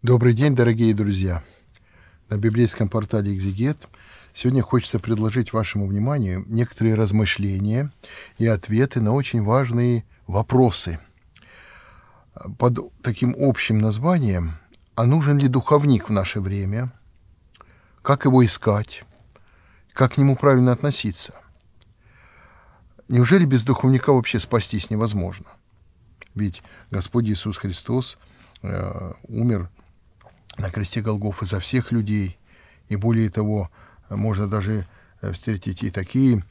Добрый день, дорогие друзья! На библейском портале «Экзегет» сегодня хочется предложить вашему вниманию некоторые размышления и ответы на очень важные вопросы. Под таким общим названием «А нужен ли духовник в наше время? Как его искать? Как к нему правильно относиться?» Неужели без духовника вообще спастись невозможно? Ведь Господь Иисус Христос э, умер на кресте Голгоф за всех людей. И более того, можно даже э, встретить и такие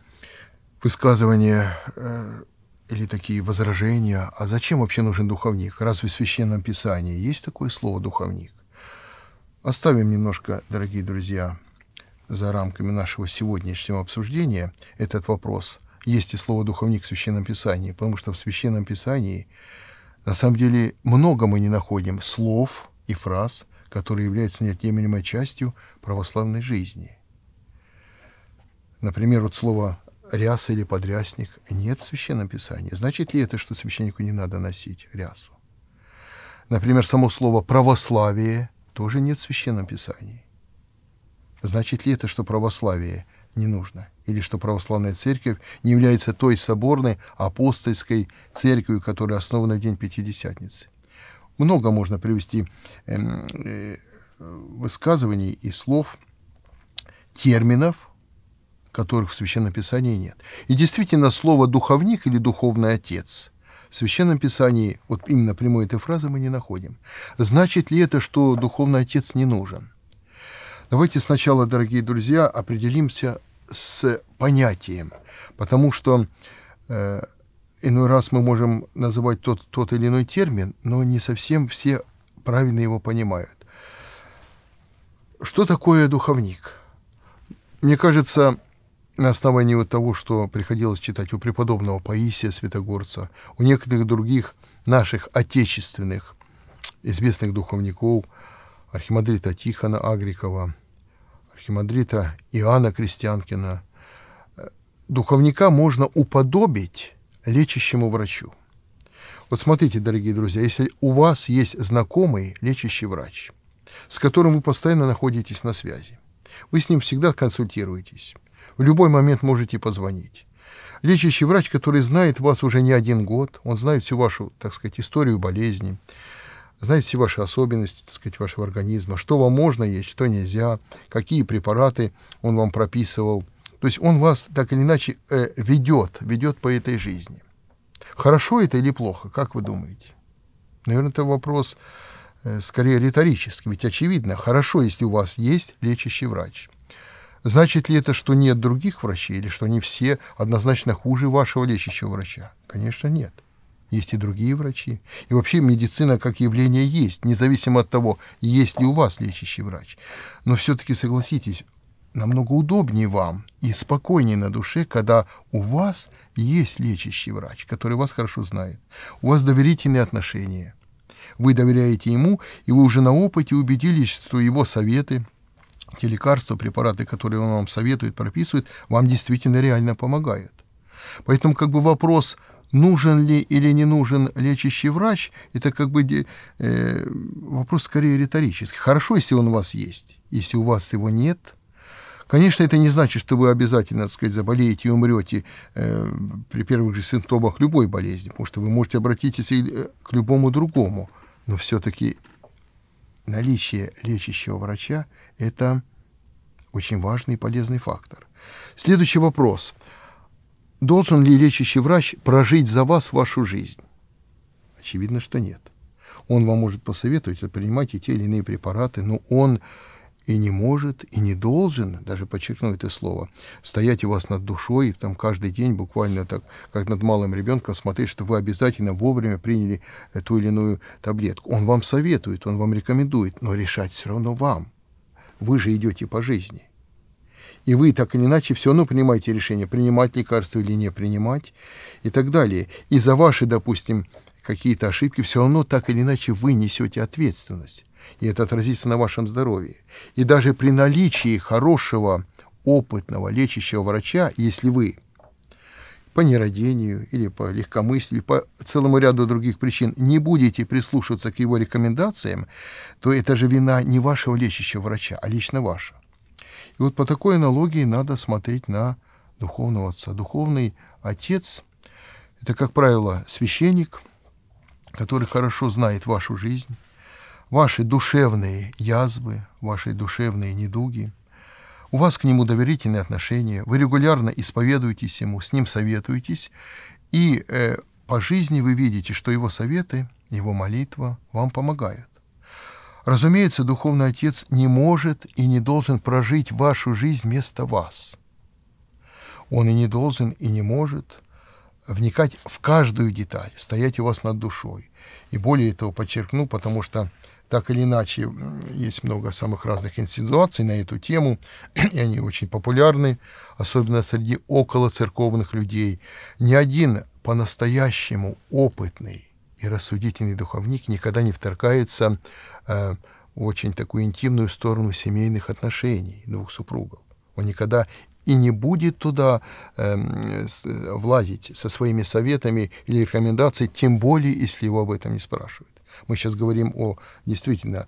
высказывания э, или такие возражения, а зачем вообще нужен духовник? Разве в Священном Писании есть такое слово «духовник»? Оставим немножко, дорогие друзья, за рамками нашего сегодняшнего обсуждения этот вопрос. Есть ли слово «духовник» в Священном Писании, потому что в Священном Писании на самом деле много мы не находим слов и фраз – которая является неотъемлемой частью православной жизни. Например, вот слово «ряс» или «подрясник» нет в Священном Писании. Значит ли это, что священнику не надо носить рясу? Например, само слово «православие» тоже нет в Священном Писании. Значит ли это, что православие не нужно? Или что православная церковь не является той соборной апостольской церковью, которая основана в день Пятидесятницы? много можно привести эм, э, высказываний и слов, терминов, которых в Священном Писании нет. И действительно, слово «духовник» или «духовный отец» в Священном Писании, вот именно прямой этой фразы мы не находим. Значит ли это, что духовный отец не нужен? Давайте сначала, дорогие друзья, определимся с понятием, потому что э, Иной раз мы можем называть тот, тот или иной термин, но не совсем все правильно его понимают. Что такое духовник? Мне кажется, на основании вот того, что приходилось читать у преподобного Паисия Святогорца, у некоторых других наших отечественных известных духовников, архимандрита Тихона Агрикова, архимандрита Иоанна Крестьянкина, э, духовника можно уподобить лечащему врачу. Вот смотрите, дорогие друзья, если у вас есть знакомый лечащий врач, с которым вы постоянно находитесь на связи, вы с ним всегда консультируетесь, в любой момент можете позвонить. Лечащий врач, который знает вас уже не один год, он знает всю вашу, так сказать, историю болезни, знает все ваши особенности, так сказать, вашего организма, что вам можно есть, что нельзя, какие препараты он вам прописывал – то есть он вас так или иначе э, ведет, ведет по этой жизни. Хорошо это или плохо, как вы думаете? Наверное, это вопрос э, скорее риторический, ведь очевидно, хорошо, если у вас есть лечащий врач. Значит ли это, что нет других врачей, или что они все однозначно хуже вашего лечащего врача? Конечно, нет. Есть и другие врачи. И вообще медицина как явление есть, независимо от того, есть ли у вас лечащий врач. Но все-таки согласитесь, намного удобнее вам и спокойнее на душе, когда у вас есть лечащий врач, который вас хорошо знает. У вас доверительные отношения. Вы доверяете ему, и вы уже на опыте убедились, что его советы, те лекарства, препараты, которые он вам советует, прописывает, вам действительно реально помогают. Поэтому как бы вопрос, нужен ли или не нужен лечащий врач, это как бы э, вопрос скорее риторический. Хорошо, если он у вас есть. Если у вас его нет, Конечно, это не значит, что вы обязательно, так сказать, заболеете и умрете э, при первых же симптомах любой болезни, потому что вы можете обратиться и э, к любому другому. Но все-таки наличие лечащего врача – это очень важный и полезный фактор. Следующий вопрос. Должен ли лечащий врач прожить за вас вашу жизнь? Очевидно, что нет. Он вам может посоветовать принимать и те или иные препараты, но он и не может, и не должен, даже подчеркну это слово, стоять у вас над душой, и там каждый день буквально так, как над малым ребенком, смотреть, что вы обязательно вовремя приняли э, ту или иную таблетку. Он вам советует, он вам рекомендует, но решать все равно вам. Вы же идете по жизни. И вы так или иначе все равно принимаете решение, принимать лекарства или не принимать и так далее. И за ваши, допустим, какие-то ошибки, все равно так или иначе вы несете ответственность. И это отразится на вашем здоровье. И даже при наличии хорошего, опытного, лечащего врача, если вы по нерадению или по легкомыслию, по целому ряду других причин не будете прислушиваться к его рекомендациям, то это же вина не вашего лечащего врача, а лично ваша. И вот по такой аналогии надо смотреть на духовного отца. Духовный отец – это, как правило, священник – который хорошо знает вашу жизнь, ваши душевные язвы, ваши душевные недуги. У вас к нему доверительные отношения, вы регулярно исповедуетесь ему, с ним советуетесь, и э, по жизни вы видите, что его советы, его молитва вам помогают. Разумеется, Духовный Отец не может и не должен прожить вашу жизнь вместо вас. Он и не должен, и не может – вникать в каждую деталь, стоять у вас над душой. И более того, подчеркну, потому что так или иначе, есть много самых разных инсинуаций на эту тему, и они очень популярны, особенно среди околоцерковных людей. Ни один по-настоящему опытный и рассудительный духовник никогда не вторгается э, в очень такую интимную сторону семейных отношений двух супругов. Он никогда и не будет туда э, эм, владить со своими советами или рекомендациями, тем более, если его об этом не спрашивают. Мы сейчас говорим о действительно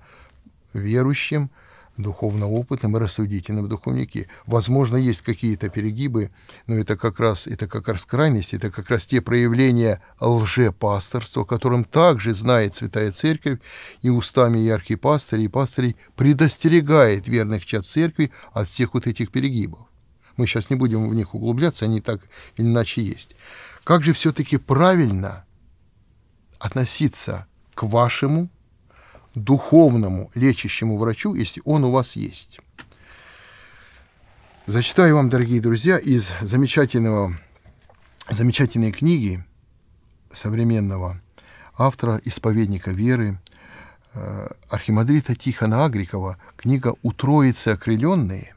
верующем, духовно опытном и рассудительном духовнике. Возможно, есть какие-то перегибы, но это как раз, это как раз крайность, это как раз те проявления лжепасторства, которым также знает Святая Церковь, и устами и архипастырей, и пастырей предостерегает верных чад Церкви от всех вот этих перегибов. Мы сейчас не будем в них углубляться, они так или иначе есть. Как же все-таки правильно относиться к вашему духовному лечащему врачу, если он у вас есть? Зачитаю вам, дорогие друзья, из замечательного, замечательной книги современного автора, исповедника веры, э, архимандрита Тихона Агрикова, книга «Утроицы окрыленные»,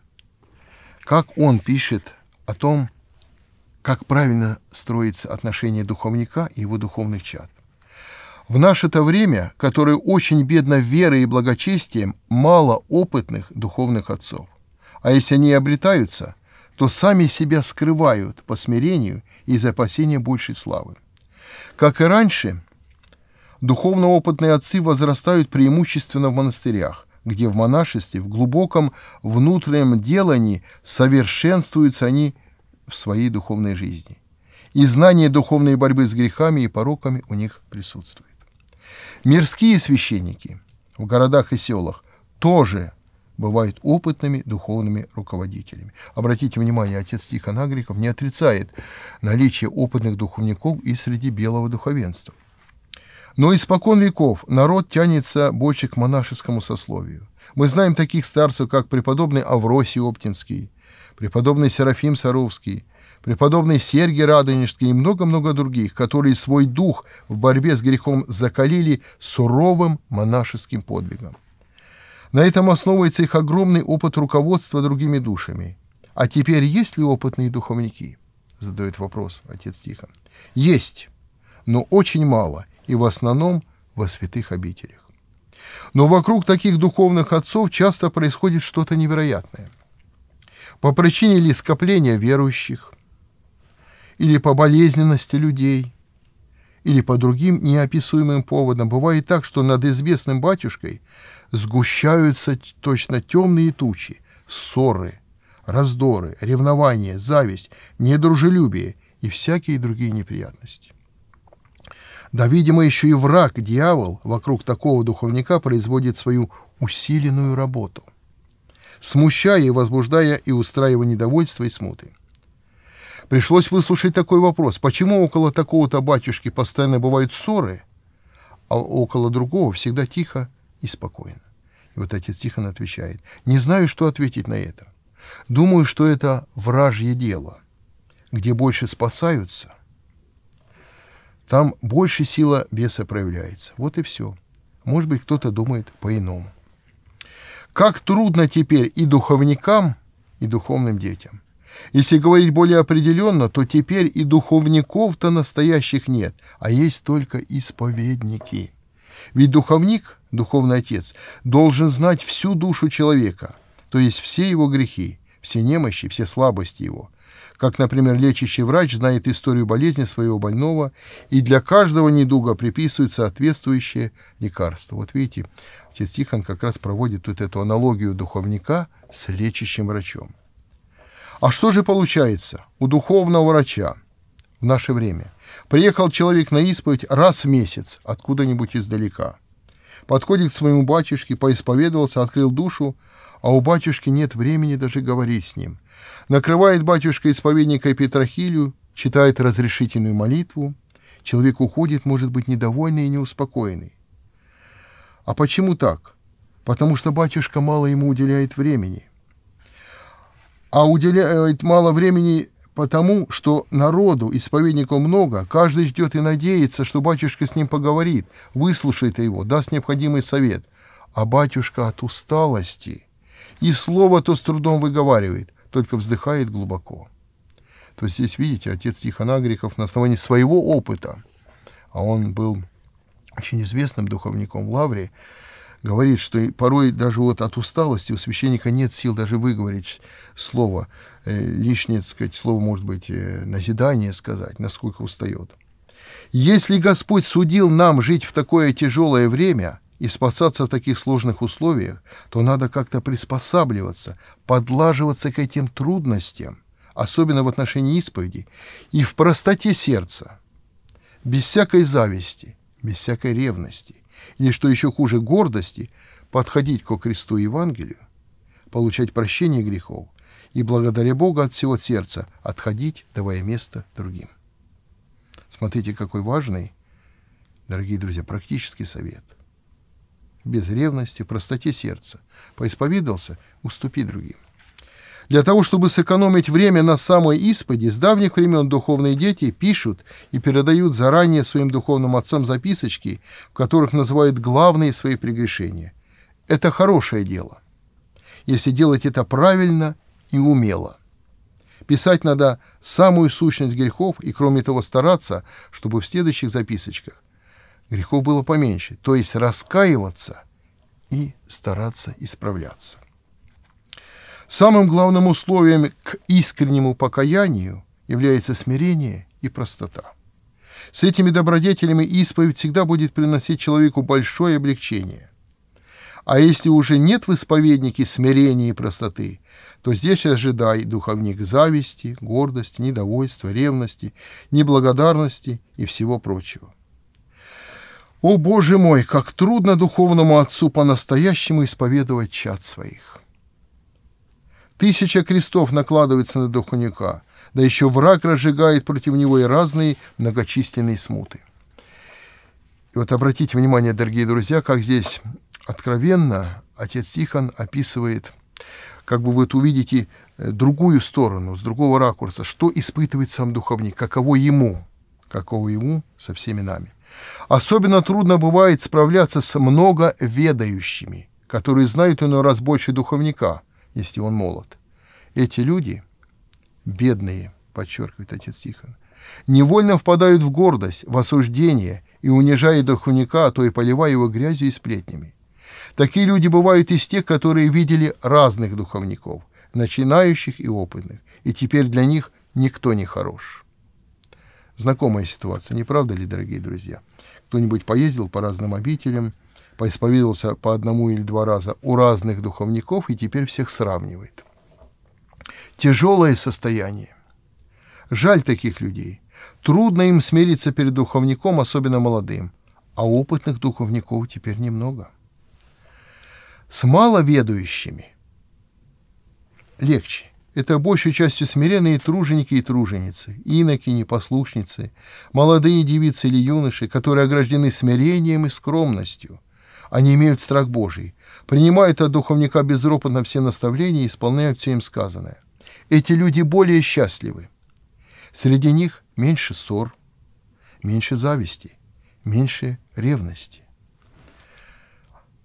как он пишет о том, как правильно строится отношение духовника и его духовных чад. В наше-то время, которое очень бедно верой и благочестием, мало опытных духовных отцов. А если они обретаются, то сами себя скрывают по смирению и из опасения большей славы. Как и раньше, духовно опытные отцы возрастают преимущественно в монастырях, где в монашестве, в глубоком внутреннем делании совершенствуются они в своей духовной жизни. И знание духовной борьбы с грехами и пороками у них присутствует. Мирские священники в городах и селах тоже бывают опытными духовными руководителями. Обратите внимание, отец Тихон Агриков не отрицает наличие опытных духовников и среди белого духовенства. Но испокон веков народ тянется больше к монашескому сословию. Мы знаем таких старцев, как преподобный Авросий Оптинский, преподобный Серафим Саровский, преподобный Сергий Радонежский и много-много других, которые свой дух в борьбе с грехом закалили суровым монашеским подвигом. На этом основывается их огромный опыт руководства другими душами. А теперь есть ли опытные духовники? Задает вопрос отец Тихон. Есть, но очень мало – и в основном во святых обителях. Но вокруг таких духовных отцов часто происходит что-то невероятное. По причине ли скопления верующих, или по болезненности людей, или по другим неописуемым поводам, бывает так, что над известным батюшкой сгущаются точно темные тучи, ссоры, раздоры, ревнование, зависть, недружелюбие и всякие другие неприятности. Да, видимо, еще и враг, дьявол, вокруг такого духовника производит свою усиленную работу, смущая и возбуждая и устраивая недовольство и смуты. Пришлось выслушать такой вопрос, почему около такого-то батюшки постоянно бывают ссоры, а около другого всегда тихо и спокойно. И вот отец Тихон отвечает, не знаю, что ответить на это. Думаю, что это вражье дело, где больше спасаются – там больше сила беса проявляется. Вот и все. Может быть, кто-то думает по-иному. Как трудно теперь и духовникам, и духовным детям. Если говорить более определенно, то теперь и духовников-то настоящих нет, а есть только исповедники. Ведь духовник, духовный отец, должен знать всю душу человека, то есть все его грехи, все немощи, все слабости его – как, например, лечащий врач знает историю болезни своего больного, и для каждого недуга приписывает соответствующее лекарство. Вот видите, отец Тихон как раз проводит вот эту аналогию духовника с лечащим врачом. А что же получается у духовного врача в наше время? Приехал человек на исповедь раз в месяц откуда-нибудь издалека. Подходит к своему батюшке, поисповедовался, открыл душу, а у батюшки нет времени даже говорить с ним. Накрывает батюшка исповедника Петрохилю, читает разрешительную молитву. Человек уходит, может быть, недовольный и неуспокоенный. А почему так? Потому что батюшка мало ему уделяет времени. А уделяет мало времени потому, что народу исповедников много, каждый ждет и надеется, что батюшка с ним поговорит, выслушает его, даст необходимый совет. А батюшка от усталости и слово то с трудом выговаривает – только вздыхает глубоко. То есть здесь, видите, отец Тихон Агриков на основании своего опыта, а он был очень известным духовником в Лавре, говорит, что порой даже вот от усталости у священника нет сил даже выговорить слово, э, лишнее, так сказать, слово, может быть, э, назидание сказать, насколько устает. Если Господь судил нам жить в такое тяжелое время, и спасаться в таких сложных условиях, то надо как-то приспосабливаться, подлаживаться к этим трудностям, особенно в отношении исповеди, и в простоте сердца, без всякой зависти, без всякой ревности, или, что еще хуже, гордости, подходить ко кресту Евангелию, получать прощение грехов и, благодаря Бога от всего сердца, отходить, давая место другим. Смотрите, какой важный, дорогие друзья, практический совет – без ревности, в простоте сердца. Поисповедался, уступи другим. Для того, чтобы сэкономить время на самой исповеди, с давних времен духовные дети пишут и передают заранее своим духовным отцам записочки, в которых называют главные свои прегрешения. Это хорошее дело, если делать это правильно и умело. Писать надо самую сущность грехов и, кроме того, стараться, чтобы в следующих записочках грехов было поменьше. То есть раскаиваться и стараться исправляться. Самым главным условием к искреннему покаянию является смирение и простота. С этими добродетелями исповедь всегда будет приносить человеку большое облегчение. А если уже нет в исповеднике смирения и простоты, то здесь ожидай, духовник, зависти, гордости, недовольства, ревности, неблагодарности и всего прочего. О, Боже мой, как трудно духовному отцу по-настоящему исповедовать чад своих. Тысяча крестов накладывается на духовника, да еще враг разжигает против него и разные многочисленные смуты. И вот обратите внимание, дорогие друзья, как здесь откровенно отец Тихон описывает, как бы вы увидите э, другую сторону, с другого ракурса, что испытывает сам духовник, каково ему, каково ему со всеми нами. Особенно трудно бывает справляться с многоведающими, которые знают иной раз больше духовника, если он молод. Эти люди, бедные, подчеркивает отец Тихон, невольно впадают в гордость, в осуждение и унижают духовника, а то и поливая его грязью и сплетнями. Такие люди бывают из тех, которые видели разных духовников, начинающих и опытных, и теперь для них никто не хорош. Знакомая ситуация, не правда ли, дорогие друзья? кто-нибудь поездил по разным обителям, поисповедовался по одному или два раза у разных духовников и теперь всех сравнивает. Тяжелое состояние. Жаль таких людей. Трудно им смириться перед духовником, особенно молодым. А опытных духовников теперь немного. С маловедающими легче. Это большей частью смиренные труженики и труженицы, иноки, непослушницы, молодые девицы или юноши, которые ограждены смирением и скромностью. Они имеют страх Божий, принимают от духовника безропотно все наставления и исполняют все им сказанное. Эти люди более счастливы. Среди них меньше ссор, меньше зависти, меньше ревности.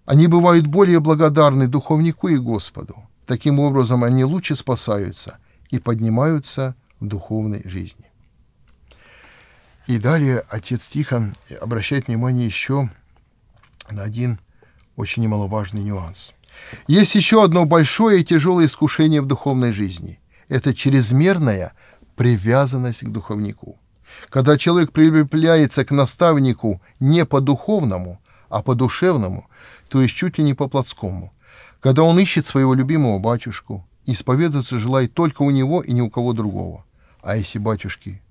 Они бывают более благодарны духовнику и Господу. Таким образом, они лучше спасаются и поднимаются в духовной жизни. И далее отец Тихон обращает внимание еще на один очень немаловажный нюанс. Есть еще одно большое и тяжелое искушение в духовной жизни. Это чрезмерная привязанность к духовнику. Когда человек прилепляется к наставнику не по духовному, а по душевному, то есть чуть ли не по плотскому, когда он ищет своего любимого батюшку, исповедоваться желает только у него и ни у кого другого. А если батюшки,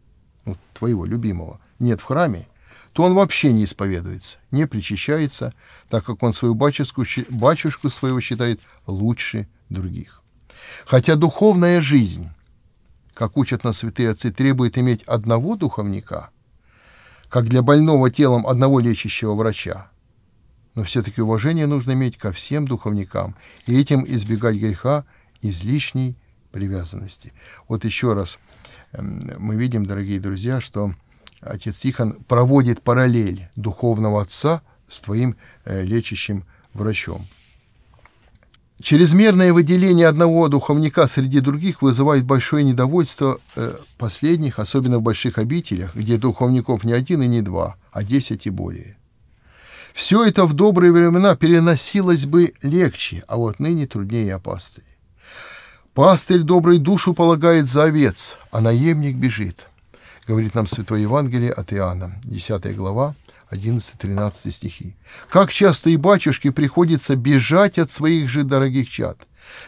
ну, твоего любимого, нет в храме, то он вообще не исповедуется, не причащается, так как он свою батюшку, батюшку своего считает лучше других. Хотя духовная жизнь, как учат нас святые отцы, требует иметь одного духовника, как для больного телом одного лечащего врача – но все-таки уважение нужно иметь ко всем духовникам и этим избегать греха излишней привязанности. Вот еще раз эм, мы видим, дорогие друзья, что отец Тихон проводит параллель духовного отца с твоим э, лечащим врачом. Чрезмерное выделение одного духовника среди других вызывает большое недовольство э, последних, особенно в больших обителях, где духовников не один и не два, а десять и более – все это в добрые времена переносилось бы легче, а вот ныне труднее и опаснее. Пастырь доброй душу полагает за овец, а наемник бежит. Говорит нам Святое Евангелие от Иоанна, 10 глава, 11-13 стихи. Как часто и батюшке приходится бежать от своих же дорогих чад.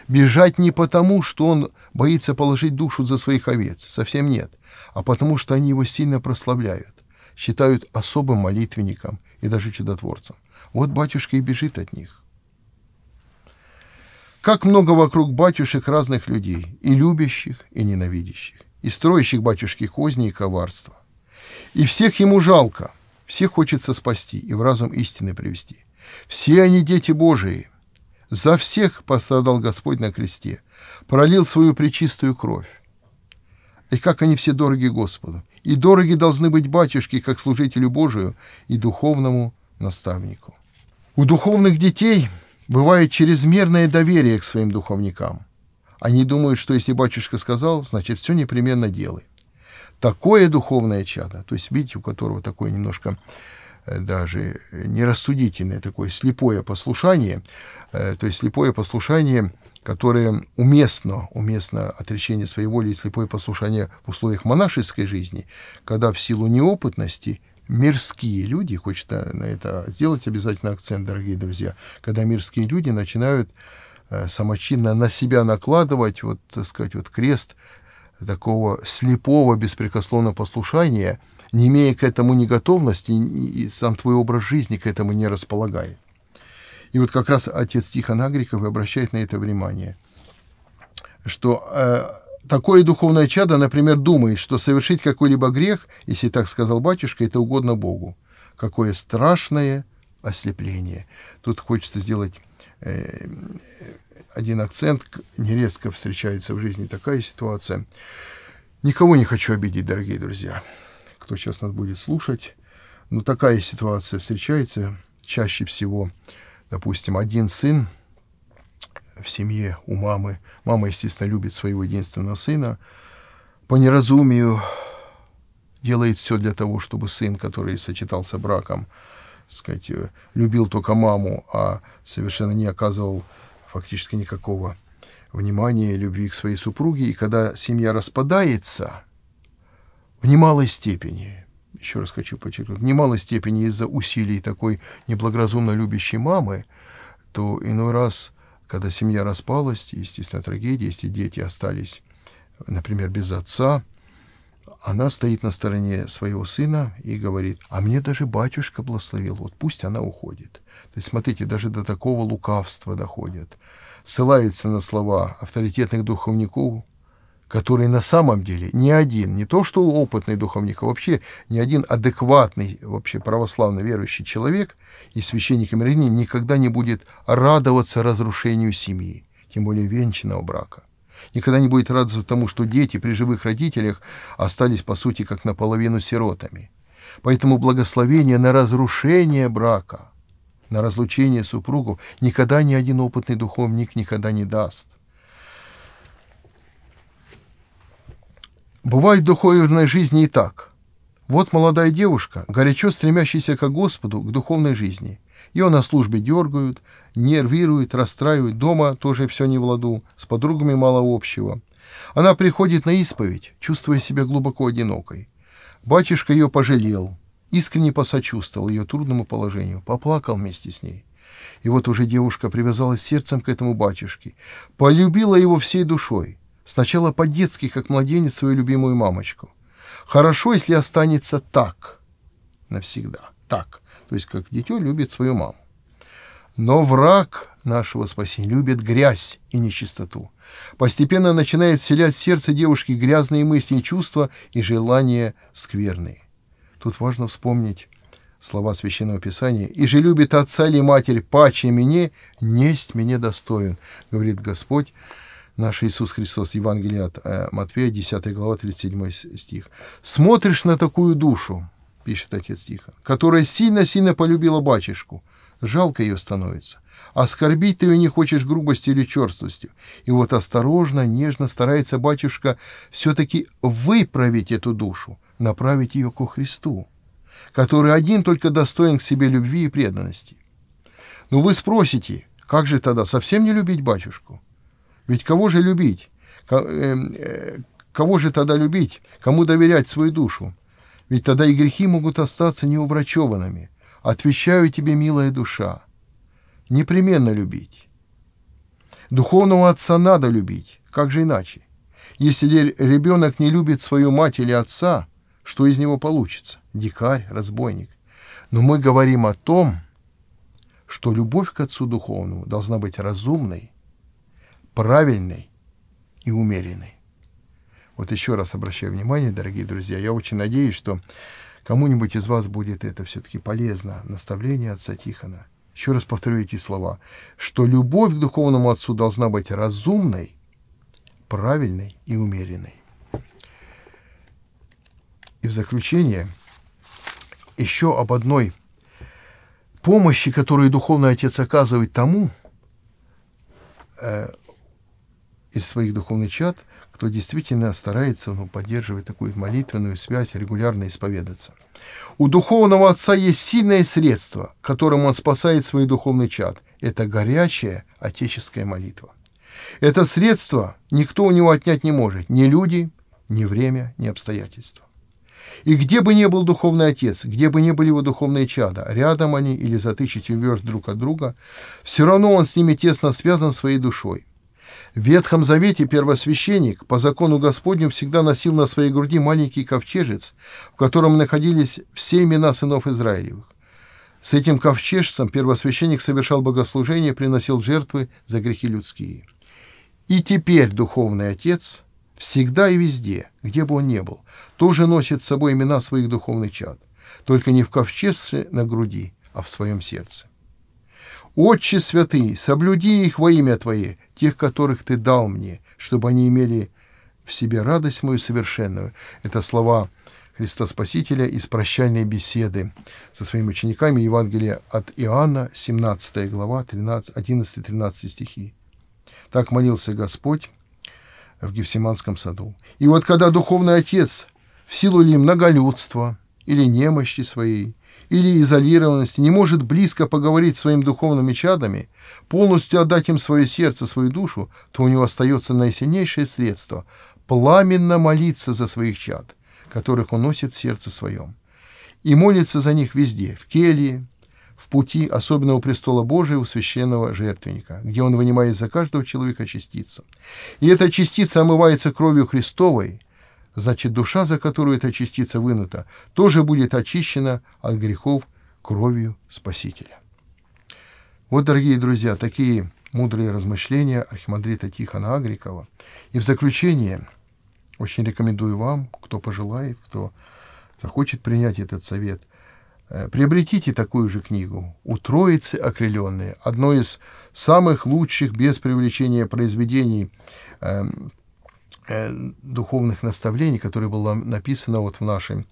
Бежать не потому, что он боится положить душу за своих овец, совсем нет, а потому, что они его сильно прославляют, считают особым молитвенником и даже чудотворцам. Вот батюшка и бежит от них. Как много вокруг батюшек разных людей, и любящих, и ненавидящих, и строящих батюшки козни и коварства. И всех ему жалко, всех хочется спасти и в разум истины привести. Все они дети Божии. За всех пострадал Господь на кресте, пролил свою пречистую кровь. И как они все дороги Господу, и дороги должны быть батюшке, как служителю Божию и духовному наставнику. У духовных детей бывает чрезмерное доверие к своим духовникам. Они думают, что если батюшка сказал, значит, все непременно делай. Такое духовное чадо, то есть, видите, у которого такое немножко э, даже нерассудительное такое слепое послушание, э, то есть слепое послушание – которое уместно, уместно отречение своей воли и слепое послушание в условиях монашеской жизни, когда в силу неопытности мирские люди, хочется на это сделать обязательно акцент, дорогие друзья, когда мирские люди начинают э, самочинно на себя накладывать, вот, так сказать, вот крест такого слепого, беспрекословного послушания, не имея к этому ни готовности, и сам твой образ жизни к этому не располагает. И вот как раз отец Тихон Агриков обращает на это внимание, что э, такое духовное чадо, например, думает, что совершить какой-либо грех, если так сказал батюшка, это угодно Богу. Какое страшное ослепление. Тут хочется сделать э, один акцент, нередко встречается в жизни такая ситуация. Никого не хочу обидеть, дорогие друзья, кто сейчас нас будет слушать, но такая ситуация встречается чаще всего – допустим, один сын в семье у мамы, мама, естественно, любит своего единственного сына, по неразумию делает все для того, чтобы сын, который сочетался браком, сказать, э, любил только маму, а совершенно не оказывал фактически никакого внимания любви к своей супруге. И когда семья распадается, в немалой степени еще раз хочу подчеркнуть, в немалой степени из-за усилий такой неблагоразумно любящей мамы, то иной раз, когда семья распалась, естественно, трагедия, если дети остались, например, без отца, она стоит на стороне своего сына и говорит, а мне даже батюшка благословил, вот пусть она уходит. То есть, смотрите, даже до такого лукавства доходят. ссылается на слова авторитетных духовников, который на самом деле ни один, не то что опытный духовник, а вообще ни один адекватный, вообще православно верующий человек и священник Мирянин никогда не будет радоваться разрушению семьи, тем более венчанного брака. Никогда не будет радоваться тому, что дети при живых родителях остались, по сути, как наполовину сиротами. Поэтому благословение на разрушение брака, на разлучение супругов никогда ни один опытный духовник никогда не даст. Бывает в духовной жизни и так. Вот молодая девушка, горячо стремящаяся к Господу, к духовной жизни. Ее на службе дергают, нервируют, расстраивают, дома тоже все не в ладу, с подругами мало общего. Она приходит на исповедь, чувствуя себя глубоко одинокой. Батюшка ее пожалел, искренне посочувствовал ее трудному положению, поплакал вместе с ней. И вот уже девушка привязалась сердцем к этому батюшке, полюбила его всей душой. Сначала по-детски, как младенец, свою любимую мамочку. Хорошо, если останется так навсегда. Так. То есть, как дитё любит свою маму. Но враг нашего спасения любит грязь и нечистоту. Постепенно начинает вселять в сердце девушки грязные мысли, и чувства и желания скверные. Тут важно вспомнить слова Священного Писания. «И же любит отца или матерь, паче мне, несть мне достоин», говорит Господь наш Иисус Христос, Евангелие от э, Матфея, 10 глава, 37 стих. «Смотришь на такую душу, — пишет отец Тихон, — которая сильно-сильно полюбила батюшку, жалко ее становится. Оскорбить ты ее не хочешь грубостью или черствостью. И вот осторожно, нежно старается батюшка все-таки выправить эту душу, направить ее ко Христу, который один только достоин к себе любви и преданности. Но ну вы спросите, как же тогда совсем не любить батюшку? — ведь кого же любить? Эм, э, кого же тогда любить? Кому доверять свою душу? Ведь тогда и грехи могут остаться неуврачеванными. Отвечаю тебе, милая душа, непременно любить. Духовного отца надо любить, как же иначе? Если ребенок не любит свою мать или отца, что из него получится? Дикарь, разбойник. Но мы говорим о том, что любовь к Отцу Духовному должна быть разумной, правильный и умеренный. Вот еще раз обращаю внимание, дорогие друзья, я очень надеюсь, что кому-нибудь из вас будет это все-таки полезно, наставление отца Тихона. Еще раз повторю эти слова, что любовь к духовному отцу должна быть разумной, правильной и умеренной. И в заключение еще об одной помощи, которую духовный отец оказывает тому, э, из своих духовных чад, кто действительно старается ну, поддерживать такую молитвенную связь, регулярно исповедаться. У духовного отца есть сильное средство, которым он спасает свой духовный чад. Это горячая отеческая молитва. Это средство никто у него отнять не может, ни люди, ни время, ни обстоятельства. И где бы ни был духовный отец, где бы ни были его духовные чада, рядом они или за тысячу верст друг от друга, все равно он с ними тесно связан своей душой. В Ветхом Завете первосвященник по закону Господню всегда носил на своей груди маленький ковчежец, в котором находились все имена сынов Израилевых. С этим ковчежцем первосвященник совершал богослужение, приносил жертвы за грехи людские. И теперь духовный отец всегда и везде, где бы он ни был, тоже носит с собой имена своих духовных чад, только не в ковчежце на груди, а в своем сердце. Отче святые, соблюди их во имя Твое, тех, которых Ты дал мне, чтобы они имели в себе радость мою совершенную». Это слова Христа Спасителя из прощальной беседы со своими учениками Евангелия от Иоанна, 17 глава, 11-13 стихи. Так молился Господь в Гефсиманском саду. И вот когда духовный отец в силу ли многолюдства или немощи своей или изолированности, не может близко поговорить с своими духовными чадами, полностью отдать им свое сердце, свою душу, то у него остается наисильнейшее средство – пламенно молиться за своих чад, которых он носит в сердце своем. И молится за них везде – в келье, в пути, особенно у престола Божия, у священного жертвенника, где он вынимает за каждого человека частицу. И эта частица омывается кровью Христовой – значит душа, за которую эта частица вынута, тоже будет очищена от грехов кровью Спасителя. Вот, дорогие друзья, такие мудрые размышления архимандрита Тихона Агрикова. И в заключение очень рекомендую вам, кто пожелает, кто захочет принять этот совет, э, приобретите такую же книгу «У Троицы окреленные», одно из самых лучших без привлечения произведений эм, Э, духовных наставлений, которое было написано вот в нашей,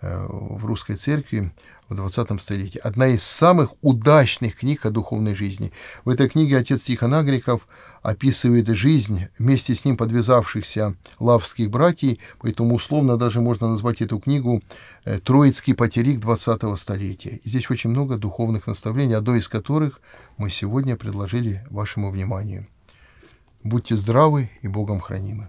э, в русской церкви в 20 столетии. Одна из самых удачных книг о духовной жизни. В этой книге отец Тихон Агриков описывает жизнь вместе с ним подвязавшихся лавских братьев, поэтому условно даже можно назвать эту книгу э, «Троицкий потерик 20 столетия». И здесь очень много духовных наставлений, одно из которых мы сегодня предложили вашему вниманию. Будьте здравы и Богом хранимы.